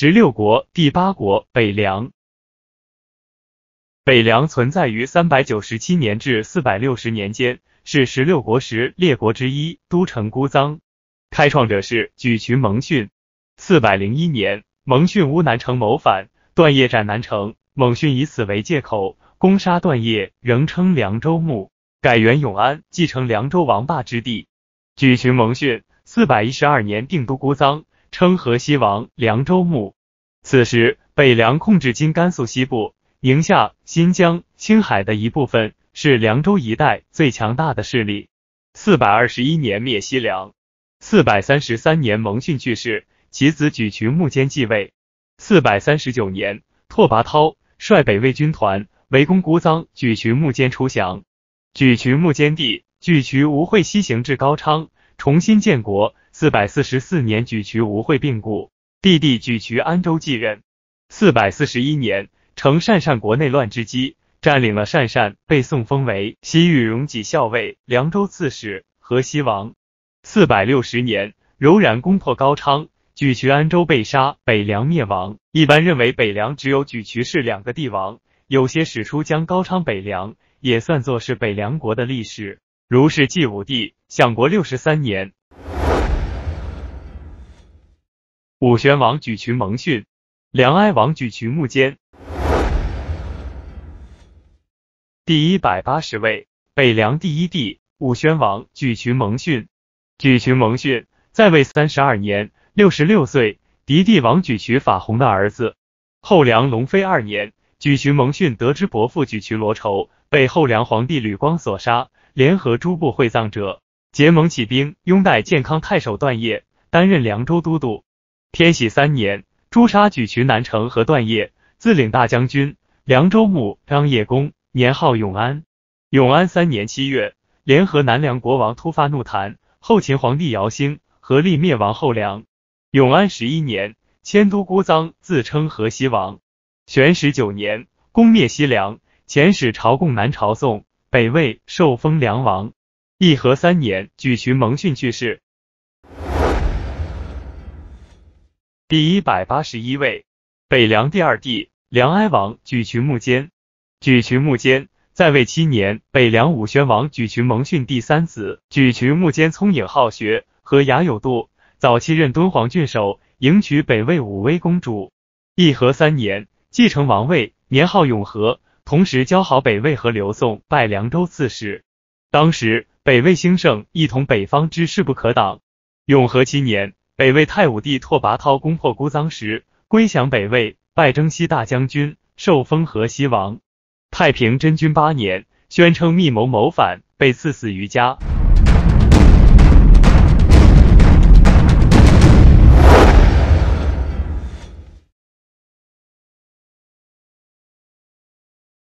十六国第八国北凉，北凉存在于三百九十七年至四百六十年间，是十六国时列国之一，都城姑臧。开创者是沮渠蒙逊。四百零一年，蒙逊乌南城谋反，段业斩南城，蒙逊以此为借口攻杀段业，仍称凉州牧，改元永安，继承凉州王霸之地。沮渠蒙逊四百一十二年定都姑臧。称河西王，凉州牧。此时，北凉控制今甘肃西部、宁夏、新疆、青海的一部分，是凉州一带最强大的势力。四百二十一年灭西凉。四百三十三年，蒙逊去世，其子沮渠牧坚继位。四百三十九年，拓跋焘率北魏军团围攻姑臧，沮渠牧坚出降。沮渠牧坚帝，沮渠无讳西行至高昌，重新建国。四百四十四年，沮渠无会病故，弟弟沮渠安州继任。四百四十一年，乘鄯善国内乱之机，占领了鄯善，被宋封为西域容己校尉、凉州刺史、河西王。四百六十年，柔然攻破高昌，沮渠安州被杀，北凉灭亡。一般认为，北凉只有沮渠氏两个帝王，有些史书将高昌北凉也算作是北凉国的历史。如是晋武帝，享国六十三年。武宣王举渠蒙逊，梁哀王举渠牧坚。第一百八十位北凉第一帝武宣王举渠蒙逊，举渠蒙逊在位三十二年，六十六岁，迪帝王举渠法宏的儿子。后梁龙飞二年，举渠蒙逊得知伯父举渠罗仇被后梁皇帝吕光所杀，联合诸部会葬者结盟起兵，拥戴健康太守段业担任凉州都督。天禧三年，朱杀举渠南城和段业，自领大将军、凉州牧、张掖公，年号永安。永安三年七月，联合南梁国王突发怒谈，后秦皇帝姚兴合力灭亡后梁。永安十一年，迁都姑臧，自称河西王。玄始九年，攻灭西凉，遣使朝贡南朝宋、北魏，受封梁王。义和三年，举渠蒙逊去世。第一百八十一位，北凉第二帝梁哀王举渠牧坚。举渠牧坚在位七年，北凉武宣王举渠蒙逊第三子。举渠牧坚聪颖好学，和雅有度。早期任敦煌郡守，迎娶北魏武威公主。义和三年，继承王位，年号永和，同时交好北魏和刘宋，拜凉州刺史。当时北魏兴盛，一统北方之势不可挡。永和七年。北魏太武帝拓跋焘攻破姑臧时，归降北魏，拜征西大将军，受封河西王。太平真君八年，宣称密谋谋反，被赐死于家。